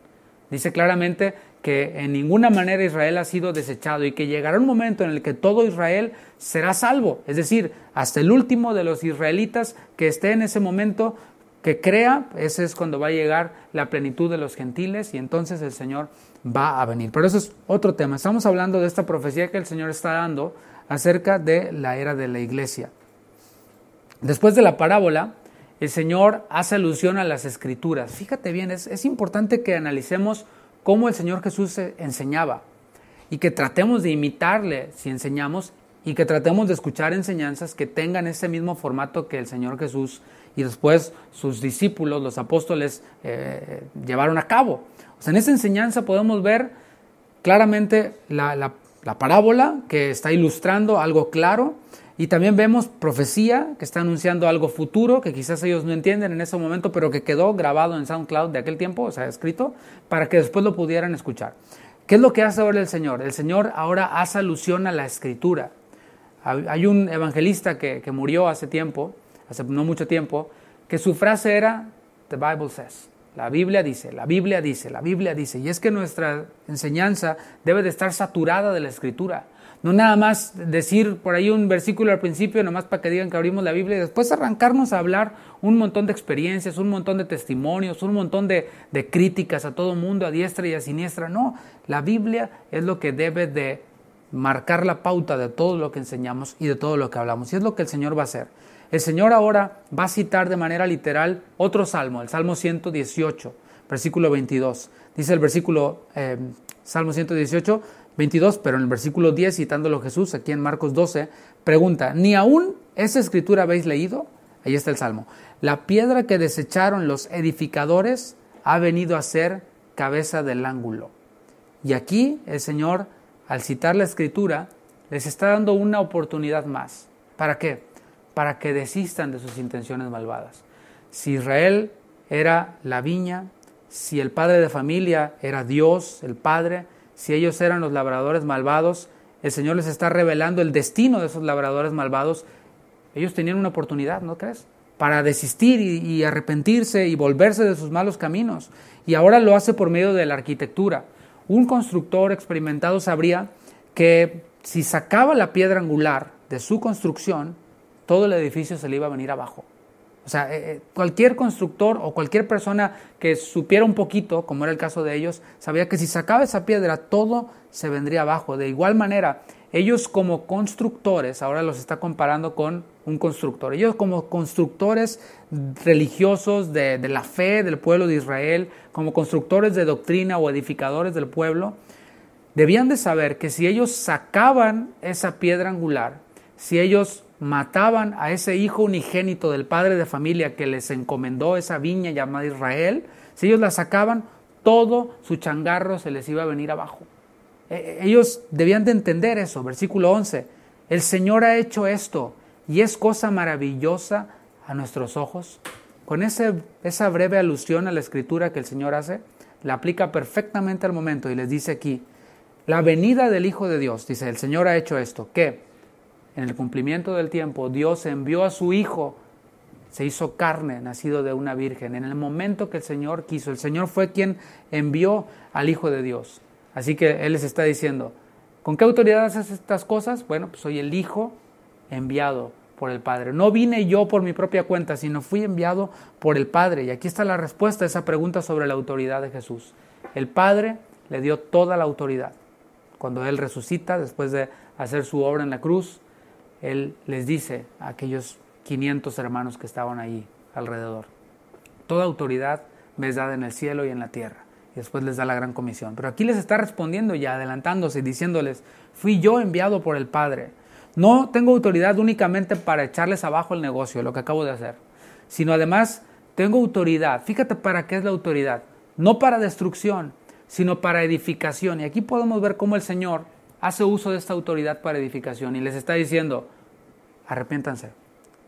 Dice claramente que en ninguna manera Israel ha sido desechado y que llegará un momento en el que todo Israel será salvo, es decir, hasta el último de los israelitas que esté en ese momento que crea, ese es cuando va a llegar la plenitud de los gentiles y entonces el Señor va a venir. Pero eso es otro tema. Estamos hablando de esta profecía que el Señor está dando acerca de la era de la iglesia. Después de la parábola, el Señor hace alusión a las escrituras. Fíjate bien, es, es importante que analicemos cómo el Señor Jesús enseñaba y que tratemos de imitarle si enseñamos y que tratemos de escuchar enseñanzas que tengan ese mismo formato que el Señor Jesús y después sus discípulos, los apóstoles, eh, llevaron a cabo. O sea, en esa enseñanza podemos ver claramente la parábola que está ilustrando algo claro y también vemos profecía que está anunciando algo futuro que quizás ellos no entienden en ese momento, pero que quedó grabado en SoundCloud de aquel tiempo, o sea, escrito, para que después lo pudieran escuchar. ¿Qué es lo que hace ahora el Señor? El Señor ahora hace alusión a la escritura. Hay un evangelista que, que murió hace tiempo, hace no mucho tiempo, que su frase era, The Bible says. La Biblia dice, la Biblia dice, la Biblia dice. Y es que nuestra enseñanza debe de estar saturada de la escritura. No nada más decir por ahí un versículo al principio, nomás para que digan que abrimos la Biblia y después arrancarnos a hablar un montón de experiencias, un montón de testimonios, un montón de, críticas a todo mundo, a diestra y a siniestra. No, la Biblia es lo que debe de marcar la pauta de todo lo que enseñamos y de todo lo que hablamos. Y es lo que el Señor va a hacer. El Señor ahora va a citar de manera literal otro salmo, el Salmo 118, versículo 22. Dice el versículo eh, Salmo 118, 22, pero en el versículo 10, citándolo Jesús aquí en Marcos 12, pregunta, ¿ni aún esa escritura habéis leído? Ahí está el Salmo. La piedra que desecharon los edificadores ha venido a ser cabeza del ángulo. Y aquí el Señor, al citar la escritura, les está dando una oportunidad más. ¿Para qué? Para que desistan de sus intenciones malvadas. Si Israel era la viña, si el padre de familia era Dios, el Padre, si ellos eran los labradores malvados, el Señor les está revelando el destino de esos labradores malvados. Ellos tenían una oportunidad, ¿no crees? Para desistir y, arrepentirse y volverse de sus malos caminos. Y ahora lo hace por medio de la arquitectura. Un constructor experimentado sabría que si sacaba la piedra angular de su construcción, todo el edificio se le iba a venir abajo. O sea, eh, eh, cualquier constructor o cualquier persona que supiera un poquito, como era el caso de ellos, sabía que si sacaba esa piedra todo se vendría abajo. De igual manera, ellos como constructores, ahora los está comparando con un constructor, ellos como constructores religiosos de la fe del pueblo de Israel, como constructores de doctrina o edificadores del pueblo, debían de saber que si ellos sacaban esa piedra angular, si ellos mataban a ese hijo unigénito del padre de familia que les encomendó esa viña llamada Israel, si ellos la sacaban, todo su changarro se les iba a venir abajo. E, e, ellos debían de entender eso, versículo 11. El Señor ha hecho esto y es cosa maravillosa a nuestros ojos. Con esa breve alusión a la escritura que el Señor hace, la aplica perfectamente al momento y les dice aquí, la venida del Hijo de Dios, dice, el Señor ha hecho esto, qué en el cumplimiento del tiempo, Dios envió a su Hijo, se hizo carne, nacido de una virgen, en el momento que el Señor quiso. El Señor fue quien envió al Hijo de Dios. Así que Él les está diciendo, ¿con qué autoridad haces estas cosas? Bueno, pues soy el Hijo enviado por el Padre. No vine yo por mi propia cuenta, sino fui enviado por el Padre. Y aquí está la respuesta a esa pregunta sobre la autoridad de Jesús. El Padre le dio toda la autoridad. Cuando Él resucita, después de hacer su obra en la cruz, él les dice a aquellos 500 hermanos que estaban ahí alrededor, toda autoridad me es dada en el cielo y en la tierra. Y después les da la gran comisión. Pero aquí les está respondiendo ya, adelantándose, y diciéndoles, fui yo enviado por el Padre. No tengo autoridad únicamente para echarles abajo el negocio, lo que acabo de hacer, sino además tengo autoridad. Fíjate para qué es la autoridad. No para destrucción, sino para edificación. Y aquí podemos ver cómo el Señor hace uso de esta autoridad para edificación y les está diciendo, arrepiéntanse.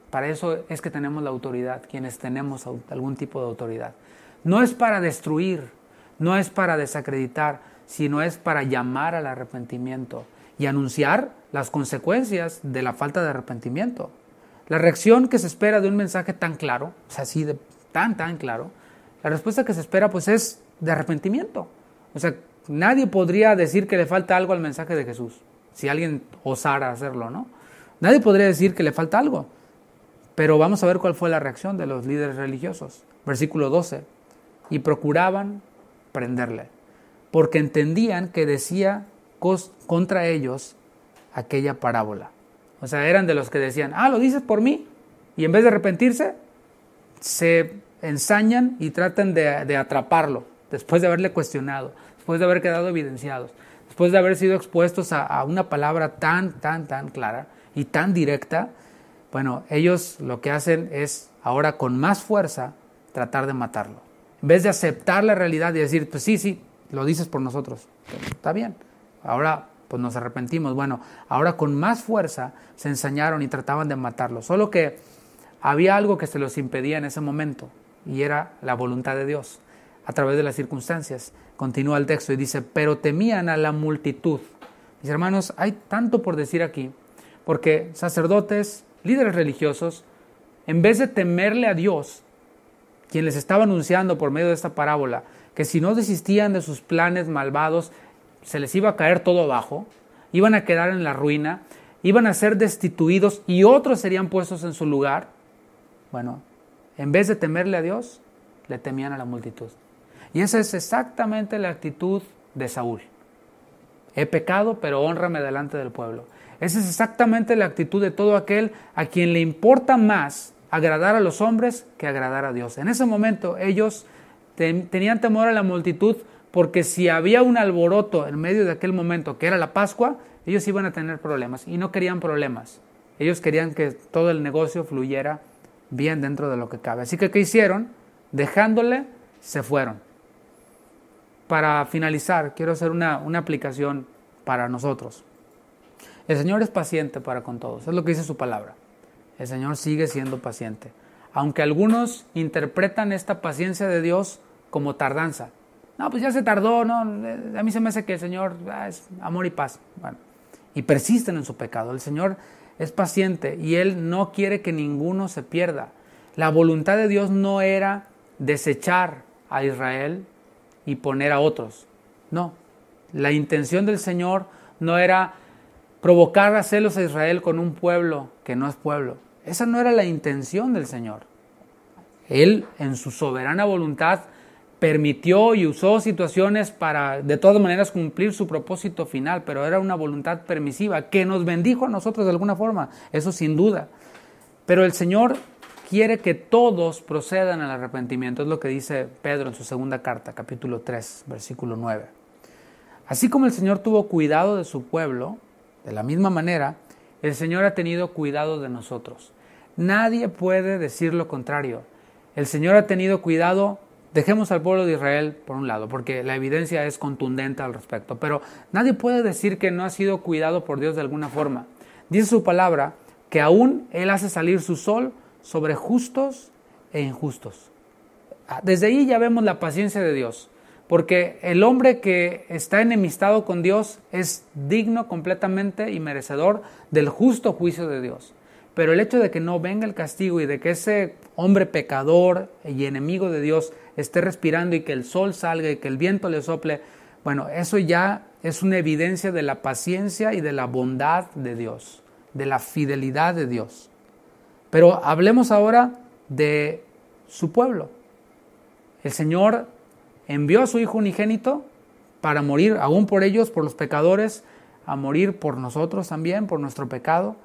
Para eso es que tenemos la autoridad, quienes tenemos algún tipo de autoridad. No es para destruir, no es para desacreditar, sino es para llamar al arrepentimiento y anunciar las consecuencias de la falta de arrepentimiento. La reacción que se espera de un mensaje tan claro, o sea, así de tan, tan claro, la respuesta que se espera pues es de arrepentimiento. O sea, Nadie podría decir que le falta algo al mensaje de Jesús, si alguien osara hacerlo, ¿no? Nadie podría decir que le falta algo. Pero vamos a ver cuál fue la reacción de los líderes religiosos. Versículo 12. Y procuraban prenderle, porque entendían que decía contra ellos aquella parábola. O sea, eran de los que decían, ah, lo dices por mí. Y en vez de arrepentirse, se ensañan y tratan de, de atraparlo después de haberle cuestionado después de haber quedado evidenciados, después de haber sido expuestos a, una palabra tan, tan, tan clara y tan directa, bueno, ellos lo que hacen es ahora con más fuerza tratar de matarlo. En vez de aceptar la realidad y decir, pues sí, sí, lo dices por nosotros, pues, está bien. Ahora pues nos arrepentimos. Bueno, ahora con más fuerza se ensañaron y trataban de matarlo. Solo que había algo que se los impedía en ese momento y era la voluntad de Dios a través de las circunstancias. Continúa el texto y dice, pero temían a la multitud. Mis hermanos, hay tanto por decir aquí, porque sacerdotes, líderes religiosos, en vez de temerle a Dios, quien les estaba anunciando por medio de esta parábola, que si no desistían de sus planes malvados, se les iba a caer todo abajo, iban a quedar en la ruina, iban a ser destituidos y otros serían puestos en su lugar. Bueno, en vez de temerle a Dios, le temían a la multitud. Y esa es exactamente la actitud de Saúl. He pecado, pero honrame delante del pueblo. Esa es exactamente la actitud de todo aquel a quien le importa más agradar a los hombres que agradar a Dios. En ese momento ellos tenían temor a la multitud porque si había un alboroto en medio de aquel momento que era la Pascua, ellos iban a tener problemas y no querían problemas. Ellos querían que todo el negocio fluyera bien dentro de lo que cabe. Así que ¿qué hicieron? Dejándole, se fueron para finalizar, quiero hacer una, aplicación para nosotros. El Señor es paciente para con todos, es lo que dice su palabra. El Señor sigue siendo paciente. Aunque algunos interpretan esta paciencia de Dios como tardanza. No, pues ya se tardó, no, eh, a mí se me hace que el Señor ah, es amor y paz. y persisten en su pecado. El Señor es paciente y Él no quiere que ninguno se pierda. La voluntad de Dios no era desechar a Israel y poner a otros. No, la intención del Señor no era provocar a celos a Israel con un pueblo que no es pueblo. Esa no era la intención del Señor. Él, en su soberana voluntad, permitió y usó situaciones para, de todas maneras, cumplir su propósito final, pero era una voluntad permisiva que nos bendijo a nosotros de alguna forma, eso sin duda. Pero el Señor quiere que todos procedan al arrepentimiento. Es lo que dice Pedro en su segunda carta, capítulo 3, versículo 9. Así como el Señor tuvo cuidado de su pueblo, de la misma manera, el Señor ha tenido cuidado de nosotros. Nadie puede decir lo contrario. El Señor ha tenido cuidado, dejemos al pueblo de Israel por un lado, porque la evidencia es contundente al respecto, pero nadie puede decir que no ha sido cuidado por Dios de alguna forma. Dice su palabra que aún Él hace salir su sol sobre justos e injustos. Ah, desde ahí ya vemos la paciencia de Dios, porque el hombre que está enemistado con Dios es digno completamente y merecedor del justo juicio de Dios. Pero el hecho de que no venga el castigo y de que ese hombre pecador y enemigo de Dios esté respirando y que el sol salga y que el viento le sople, bueno, eso ya es una evidencia de la paciencia y de la bondad de Dios, de la fidelidad de Dios. Pero hablemos ahora de su pueblo. El Señor envió a su Hijo unigénito para morir aún por ellos, por los pecadores, a morir por nosotros también, por nuestro pecado.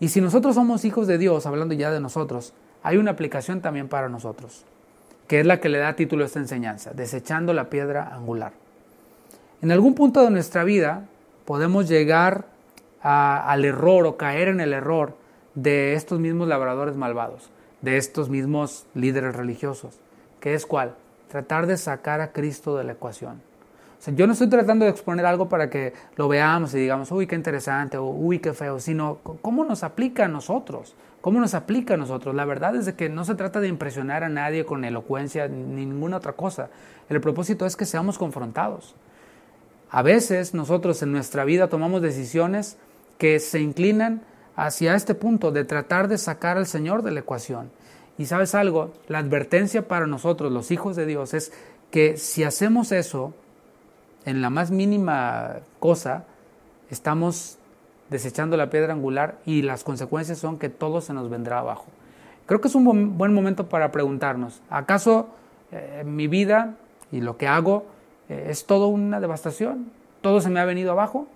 Y si nosotros somos hijos de Dios, hablando ya de nosotros, hay una aplicación también para nosotros, que es la que le da título a esta enseñanza, desechando la piedra angular. En algún punto de nuestra vida podemos llegar al error o caer en el error de estos mismos labradores malvados, de estos mismos líderes religiosos, que es cuál? Tratar de sacar a Cristo de la ecuación. yo no estoy tratando de exponer algo para que lo veamos y digamos, uy, qué interesante, o uy, qué feo, sino cómo nos aplica a nosotros, cómo nos aplica a nosotros. La verdad es de que no se trata de impresionar a nadie con elocuencia ni ninguna otra cosa. El propósito es que seamos confrontados. A veces nosotros en nuestra vida tomamos decisiones que se inclinan hacia este punto de tratar de sacar al Señor de la ecuación. Y sabes algo, la advertencia para nosotros, los hijos de Dios, es que si hacemos eso, en la más mínima cosa, estamos desechando la piedra angular y las consecuencias son que todo se nos vendrá abajo. Creo que es un buen momento para preguntarnos, ¿acaso eh, mi vida y lo que hago eh, es todo una devastación? ¿Todo se me ha venido abajo?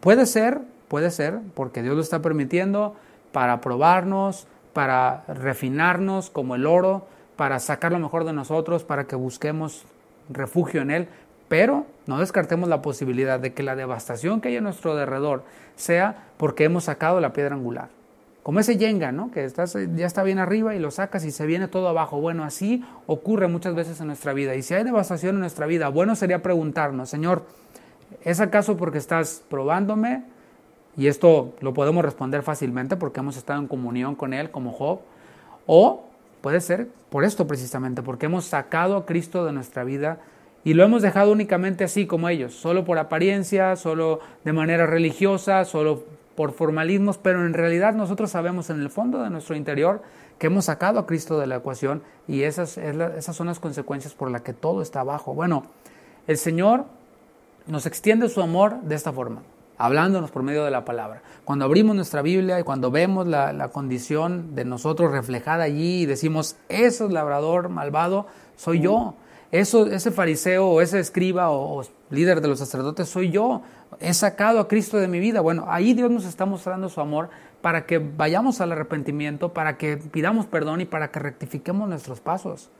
Puede ser, Puede ser, porque Dios lo está permitiendo para probarnos, para refinarnos como el oro, para sacar lo mejor de nosotros, para que busquemos refugio en Él, pero no descartemos la posibilidad de que la devastación que hay en nuestro alrededor sea porque hemos sacado la piedra angular. Como ese yenga, ¿no? Que ya está bien arriba y lo sacas y se viene todo abajo. Bueno, así ocurre muchas veces en nuestra vida. Y si hay devastación en nuestra vida, bueno sería preguntarnos, Señor, ¿es acaso porque estás probándome, y esto lo podemos responder fácilmente porque hemos estado en comunión con Él como Job. O puede ser por esto precisamente, porque hemos sacado a Cristo de nuestra vida y lo hemos dejado únicamente así como ellos, solo por apariencia, solo de manera religiosa, solo por formalismos, pero en realidad nosotros sabemos en el fondo de nuestro interior que hemos sacado a Cristo de la ecuación y esas, esas son las consecuencias por las que todo está abajo. Bueno, el Señor nos extiende su amor de esta forma hablándonos por medio de la palabra. Cuando abrimos nuestra Biblia y cuando vemos la, condición de nosotros reflejada allí y decimos, ese labrador malvado soy yo, Eso, ese fariseo o ese escriba o, o líder de los sacerdotes soy yo, he sacado a Cristo de mi vida. Bueno, ahí Dios nos está mostrando su amor para que vayamos al arrepentimiento, para que pidamos perdón y para que rectifiquemos nuestros pasos.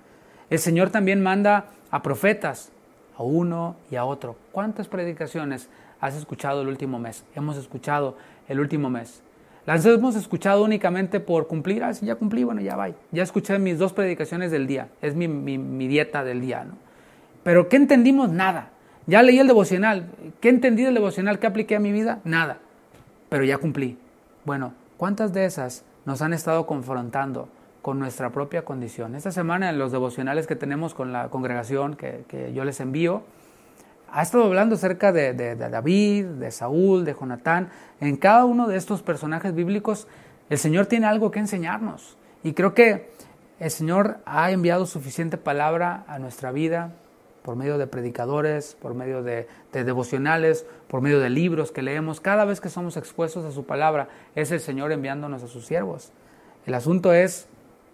El Señor también manda a profetas, uno y a otro. ¿Cuántas predicaciones has escuchado el último mes? Hemos escuchado el último mes. Las hemos escuchado únicamente por cumplir, ah, ya cumplí, bueno, ya va. Ya escuché mis dos predicaciones del día, es mi, mi, dieta del día, Pero ¿qué entendimos? Nada. Ya leí el devocional, ¿qué entendí del devocional? que apliqué a mi vida? Nada. Pero ya cumplí. Bueno, ¿cuántas de esas nos han estado confrontando? con nuestra propia condición. Esta semana en los devocionales que tenemos con la congregación que, yo les envío, ha estado hablando acerca de, David, de Saúl, de Jonatán. En cada uno de estos personajes bíblicos, el Señor tiene algo que enseñarnos. Y creo que el Señor ha enviado suficiente palabra a nuestra vida por medio de predicadores, por medio de devocionales, por medio de libros que leemos. Cada vez que somos expuestos a su palabra, es el Señor enviándonos a sus siervos. El asunto es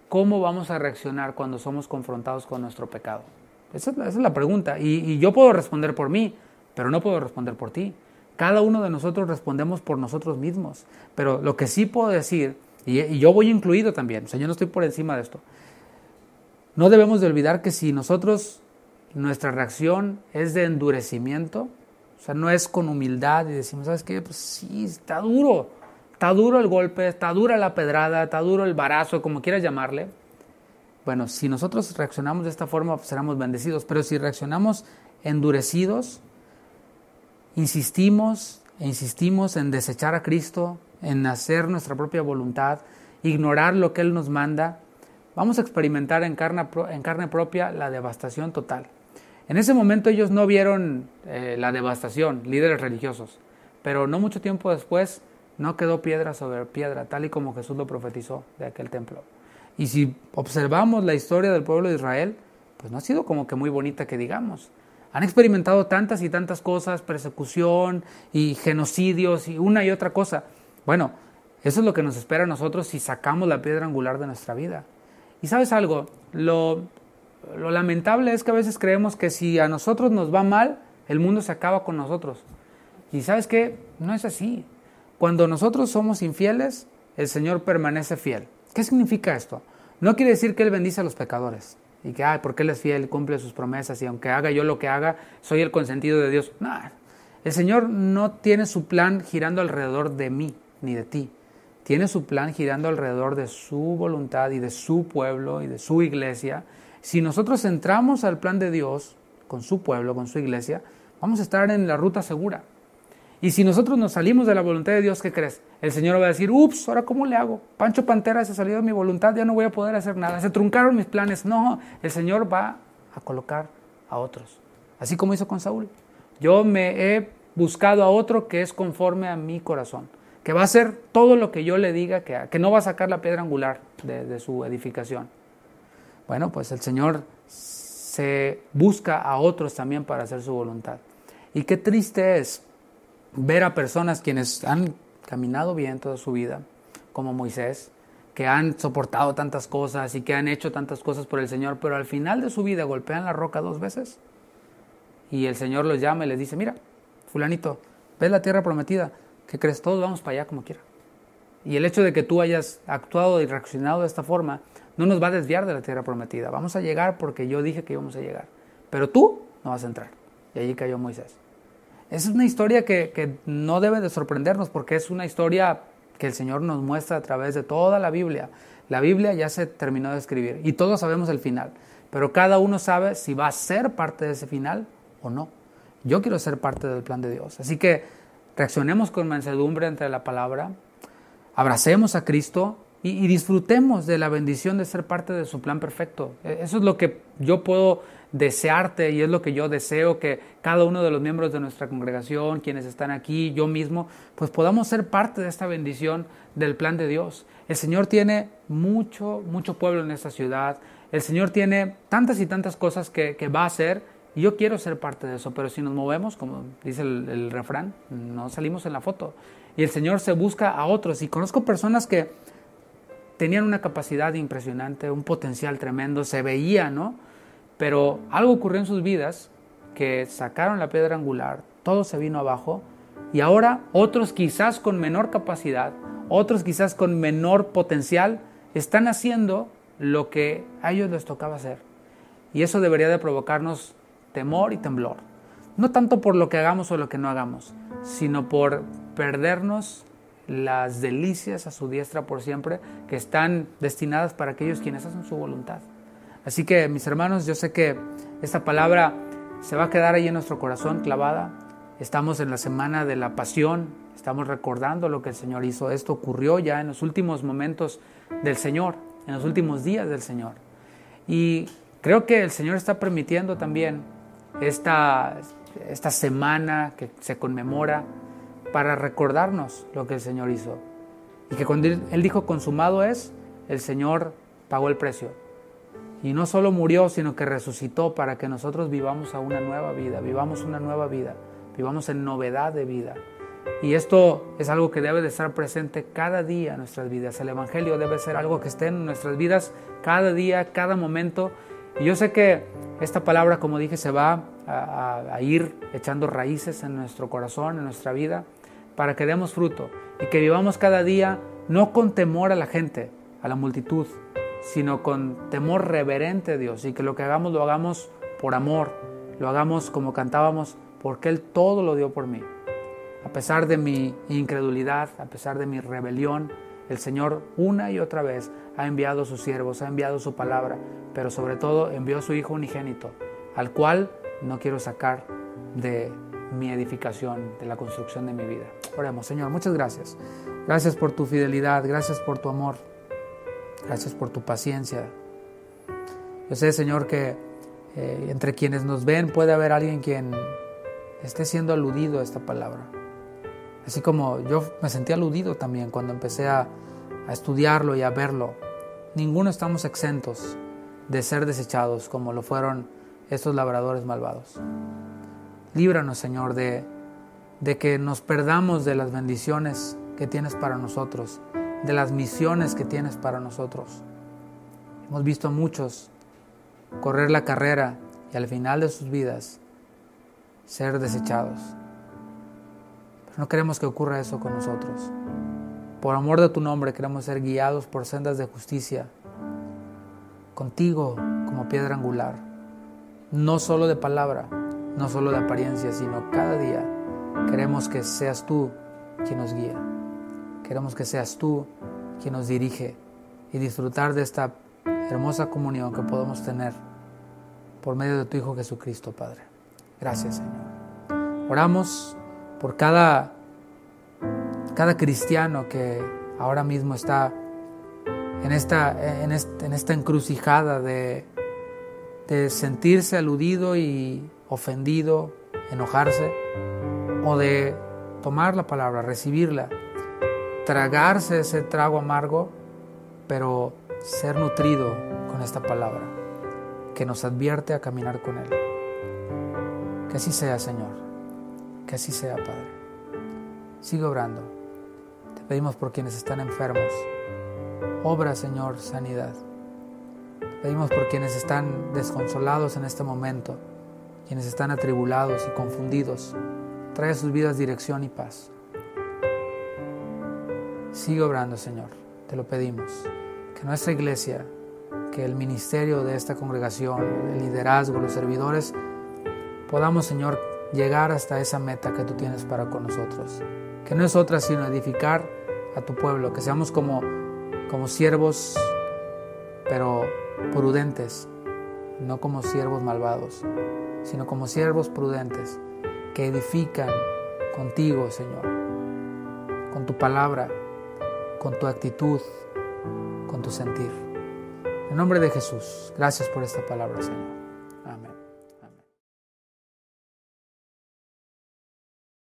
¿cómo vamos a reaccionar cuando somos confrontados con nuestro pecado? Esa es la, pregunta. Y, yo puedo responder por mí, pero no puedo responder por ti. Cada uno de nosotros respondemos por nosotros mismos. Pero lo que sí puedo decir, y, y yo voy incluido también, o sea, yo no estoy por encima de esto, no debemos de olvidar que si nosotros, nuestra reacción es de endurecimiento, o sea, no es con humildad y decimos, ¿sabes qué? Pues sí, está duro, Está duro el golpe, está dura la pedrada, está duro el barazo, como quieras llamarle. Bueno, si nosotros reaccionamos de esta forma, pues seremos bendecidos. Pero si reaccionamos endurecidos, insistimos e insistimos en desechar a Cristo, en hacer nuestra propia voluntad, ignorar lo que Él nos manda, vamos a experimentar en carne, en carne propia la devastación total. En ese momento ellos no vieron eh, la devastación, líderes religiosos, pero no mucho tiempo después no quedó piedra sobre piedra, tal y como Jesús lo profetizó de aquel templo. Y si observamos la historia del pueblo de Israel, pues no ha sido como que muy bonita que digamos. Han experimentado tantas y tantas cosas, persecución y genocidios y una y otra cosa. Bueno, eso es lo que nos espera a nosotros si sacamos la piedra angular de nuestra vida. Y sabes algo, lo, lamentable es que a veces creemos que si a nosotros nos va mal, el mundo se acaba con nosotros. Y sabes qué, no es así. Cuando nosotros somos infieles, el Señor permanece fiel. ¿Qué significa esto? No quiere decir que Él bendice a los pecadores y que, ay, porque Él es fiel, cumple sus promesas y aunque haga yo lo que haga, soy el consentido de Dios. No, el Señor no tiene su plan girando alrededor de mí ni de ti. Tiene su plan girando alrededor de su voluntad y de su pueblo y de su iglesia. Si nosotros entramos al plan de Dios con su pueblo, con su iglesia, vamos a estar en la ruta segura. Y si nosotros nos salimos de la voluntad de Dios, ¿qué crees? El Señor va a decir, ups, ahora cómo le hago? Pancho Pantera se salido de mi voluntad, ya no voy a poder hacer nada, se truncaron mis planes. No, el Señor va a colocar a otros, así como hizo con Saúl. Yo me he buscado a otro que es conforme a mi corazón, que va a hacer todo lo que yo le diga, que, que no va a sacar la piedra angular de, de su edificación. Bueno, pues el Señor se busca a otros también para hacer su voluntad. Y qué triste es ver a personas quienes han caminado bien toda su vida, como Moisés, que han soportado tantas cosas y que han hecho tantas cosas por el Señor, pero al final de su vida golpean la roca dos veces y el Señor los llama y les dice, mira, fulanito, ves la tierra prometida, que crees? Todos vamos para allá como quiera. Y el hecho de que tú hayas actuado y reaccionado de esta forma no nos va a desviar de la tierra prometida. Vamos a llegar porque yo dije que íbamos a llegar. Pero tú no vas a entrar. Y allí cayó Moisés. Es una historia que, que no debe de sorprendernos porque es una historia que el Señor nos muestra a través de toda la Biblia. La Biblia ya se terminó de escribir y todos sabemos el final, pero cada uno sabe si va a ser parte de ese final o no. Yo quiero ser parte del plan de Dios. Así que reaccionemos con mansedumbre ante la palabra, abracemos a Cristo y, disfrutemos de la bendición de ser parte de su plan perfecto. E, eso es lo que yo puedo desearte y es lo que yo deseo que cada uno de los miembros de nuestra congregación, quienes están aquí, yo mismo, pues podamos ser parte de esta bendición del plan de Dios. El Señor tiene mucho, mucho pueblo en esta ciudad. El Señor tiene tantas y tantas cosas que, que va a hacer y yo quiero ser parte de eso, pero si nos movemos, como dice el refrán, no salimos en la foto. Y el Señor se busca a otros y conozco personas que tenían una capacidad impresionante, un potencial tremendo, se veía, ¿no? Pero algo ocurrió en sus vidas que sacaron la piedra angular, todo se vino abajo y ahora otros quizás con menor capacidad, otros quizás con menor potencial, están haciendo lo que a ellos les tocaba hacer. Y eso debería de provocarnos temor y temblor. No tanto por lo que hagamos o lo que no hagamos, sino por perdernos las delicias a su diestra por siempre, que están destinadas para aquellos quienes hacen su voluntad. Así que mis hermanos, yo sé que esta palabra se va a quedar ahí en nuestro corazón clavada. Estamos en la semana de la pasión, estamos recordando lo que el Señor hizo. Esto ocurrió ya en los últimos momentos del Señor, en los últimos días del Señor. Y creo que el Señor está permitiendo también esta, esta semana que se conmemora para recordarnos lo que el Señor hizo. Y que cuando Él dijo consumado es, el Señor pagó el precio. Y no solo murió, sino que resucitó para que nosotros vivamos a una nueva vida, vivamos una nueva vida, vivamos en novedad de vida. Y esto es algo que debe de estar presente cada día en nuestras vidas. El Evangelio debe ser algo que esté en nuestras vidas cada día, cada momento. Y yo sé que esta palabra, como dije, se va a, a ir echando raíces en nuestro corazón, en nuestra vida para que demos fruto y que vivamos cada día no con temor a la gente, a la multitud, sino con temor reverente a Dios y que lo que hagamos lo hagamos por amor, lo hagamos como cantábamos, porque Él todo lo dio por mí. A pesar de mi incredulidad, a pesar de mi rebelión, el Señor una y otra vez ha enviado a sus siervos, ha enviado su palabra, pero sobre todo envió a su Hijo unigénito, al cual no quiero sacar de mi edificación, de la construcción de mi vida. Oremos, Señor, muchas gracias. Gracias por tu fidelidad, gracias por tu amor, gracias por tu paciencia. Yo sé, Señor, que eh, entre quienes nos ven puede haber alguien quien esté siendo aludido a esta palabra. Así como yo me sentí aludido también cuando empecé a, a estudiarlo y a verlo. Ninguno estamos exentos de ser desechados como lo fueron estos labradores malvados. Líbranos, Señor, de, que nos perdamos de las bendiciones que tienes para nosotros, de las misiones que tienes para nosotros. Hemos visto a muchos correr la carrera y al final de sus vidas ser desechados. Pero no queremos que ocurra eso con nosotros. Por amor de tu nombre queremos ser guiados por sendas de justicia, contigo como piedra angular, no solo de palabra, no solo de apariencia, sino cada día. Queremos que seas tú quien nos guía. Queremos que seas tú quien nos dirige y disfrutar de esta hermosa comunión que podemos tener por medio de tu Hijo Jesucristo, Padre. Gracias, Señor. Oramos por cada, cada cristiano que ahora mismo está en esta, en, en esta encrucijada de, de sentirse aludido y ofendido, enojarse, o de tomar la palabra, recibirla, tragarse ese trago amargo, pero ser nutrido con esta palabra que nos advierte a caminar con Él. Que así sea, Señor. Que así sea, Padre. Sigue obrando. Te pedimos por quienes están enfermos. Obra, Señor, sanidad. Te pedimos por quienes están desconsolados en este momento quienes están atribulados y confundidos. Trae a sus vidas dirección y paz. Sigue obrando, Señor, te lo pedimos. Que nuestra iglesia, que el ministerio de esta congregación, el liderazgo, los servidores, podamos, Señor, llegar hasta esa meta que tú tienes para con nosotros, que no es otra sino edificar a tu pueblo, que seamos como, como siervos, pero prudentes, no como siervos malvados, sino como siervos prudentes que edifican contigo, Señor, con tu palabra, con tu actitud, con tu sentir. En nombre de Jesús, gracias por esta palabra, Señor.